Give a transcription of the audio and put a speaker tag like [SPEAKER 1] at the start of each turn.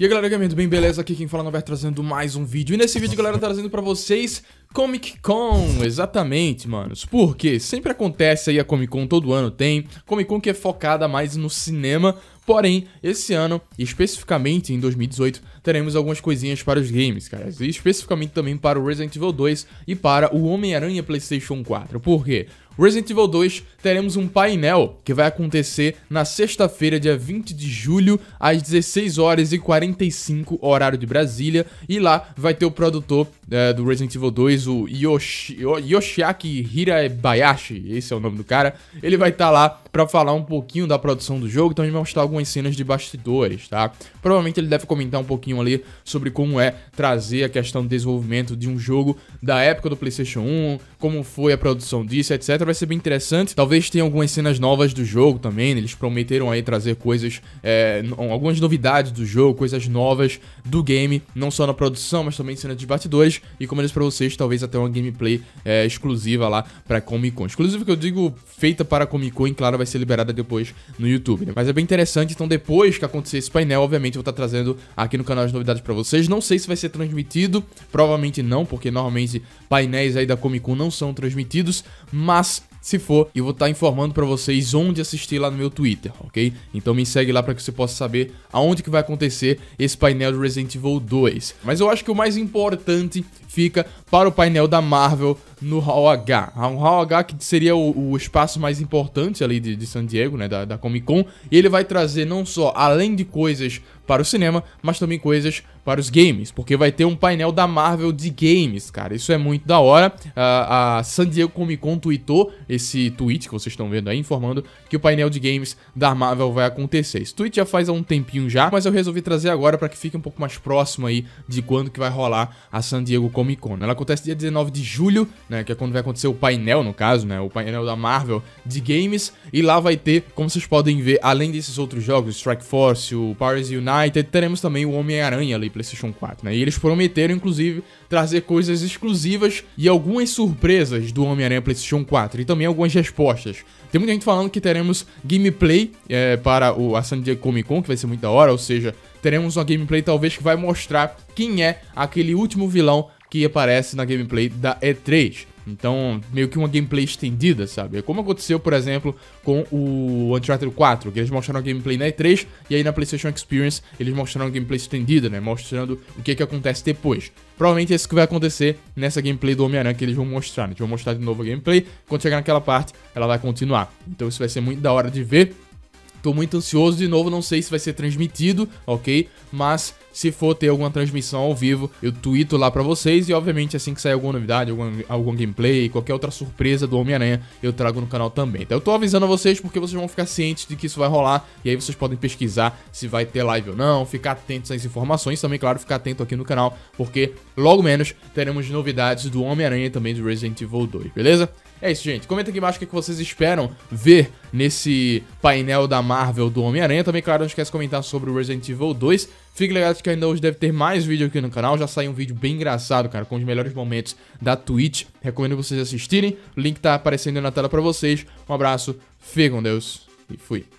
[SPEAKER 1] E aí galera, é muito bem, beleza? Aqui quem fala Nover trazendo mais um vídeo E nesse vídeo, galera, trazendo pra vocês Comic Con, exatamente, manos Porque sempre acontece aí a Comic Con, todo ano tem Comic Con que é focada mais no cinema Porém, esse ano, especificamente em 2018 Teremos algumas coisinhas para os games, cara especificamente também para o Resident Evil 2 E para o Homem-Aranha Playstation 4 Por quê? Resident Evil 2, teremos um painel que vai acontecer na sexta-feira, dia 20 de julho, às 16 horas e 45 horário de Brasília, e lá vai ter o produtor é, do Resident Evil 2, o Yoshi, Yoshiaki Hirabayashi, esse é o nome do cara. Ele vai estar tá lá para falar um pouquinho da produção do jogo, então vai mostrar algumas cenas de bastidores, tá? Provavelmente ele deve comentar um pouquinho ali sobre como é trazer a questão do desenvolvimento de um jogo da época do PlayStation 1, como foi a produção disso, etc vai ser bem interessante. Talvez tenha algumas cenas novas do jogo também. Né? Eles prometeram aí trazer coisas, é, algumas novidades do jogo, coisas novas do game, não só na produção, mas também cenas de batidores. E como eu disse pra vocês, talvez até uma gameplay é, exclusiva lá pra Comic Con. Exclusiva que eu digo feita para Comic Con, claro, vai ser liberada depois no YouTube, né? Mas é bem interessante. Então, depois que acontecer esse painel, obviamente, eu vou estar tá trazendo aqui no canal as novidades pra vocês. Não sei se vai ser transmitido, provavelmente não, porque normalmente painéis aí da Comic Con não são transmitidos, mas se for, eu vou estar informando para vocês onde assistir lá no meu Twitter, ok? Então me segue lá para que você possa saber aonde que vai acontecer esse painel de Resident Evil 2. Mas eu acho que o mais importante fica para o painel da Marvel no Hall H. Ah, um Hall H que seria o, o espaço mais importante ali de, de San Diego, né, da, da Comic Con. E ele vai trazer não só, além de coisas para o cinema, mas também coisas para os games, porque vai ter um painel da Marvel de games, cara. Isso é muito da hora. A, a San Diego Comic Con tweetou esse tweet que vocês estão vendo aí, informando que o painel de games da Marvel vai acontecer. Esse tweet já faz há um tempinho já, mas eu resolvi trazer agora para que fique um pouco mais próximo aí de quando que vai rolar a San Diego Comic Con. Ela acontece dia 19 de julho, né, que é quando vai acontecer o painel, no caso, né, o painel da Marvel de games, e lá vai ter, como vocês podem ver, além desses outros jogos, Strike Force, o Powers Unite, ah, e então teremos também o Homem-Aranha ali, PlayStation 4, né? E eles prometeram, inclusive, trazer coisas exclusivas e algumas surpresas do Homem-Aranha PlayStation 4 e também algumas respostas. Tem muita gente falando que teremos gameplay é, para o, a San Diego Comic Con, que vai ser muito da hora, ou seja, teremos uma gameplay talvez que vai mostrar quem é aquele último vilão que aparece na gameplay da E3. Então, meio que uma gameplay estendida, sabe? É como aconteceu, por exemplo, com o Uncharted 4, que eles mostraram a gameplay na E3 e aí na PlayStation Experience eles mostraram a gameplay estendida, né? Mostrando o que que acontece depois. Provavelmente é isso que vai acontecer nessa gameplay do Homem-Aranha que eles vão mostrar, né? Eles vão mostrar de novo a gameplay, quando chegar naquela parte, ela vai continuar. Então isso vai ser muito da hora de ver. Tô muito ansioso de novo, não sei se vai ser transmitido, ok? Mas se for ter alguma transmissão ao vivo, eu tuito lá para vocês. E obviamente, assim que sair alguma novidade, algum, algum gameplay, qualquer outra surpresa do Homem-Aranha, eu trago no canal também. Então eu tô avisando a vocês porque vocês vão ficar cientes de que isso vai rolar. E aí vocês podem pesquisar se vai ter live ou não, ficar atentos às informações. Também, claro, ficar atento aqui no canal, porque logo menos teremos novidades do Homem-Aranha e também do Resident Evil 2, beleza? É isso, gente. Comenta aqui embaixo o é que vocês esperam ver nesse painel da Marvel do Homem-Aranha. Também, claro, não esquece de comentar sobre o Resident Evil 2. Fique ligado que que ainda hoje deve ter mais vídeo aqui no canal. Já saiu um vídeo bem engraçado, cara, com os melhores momentos da Twitch. Recomendo vocês assistirem. O link tá aparecendo na tela pra vocês. Um abraço, fique com Deus e fui.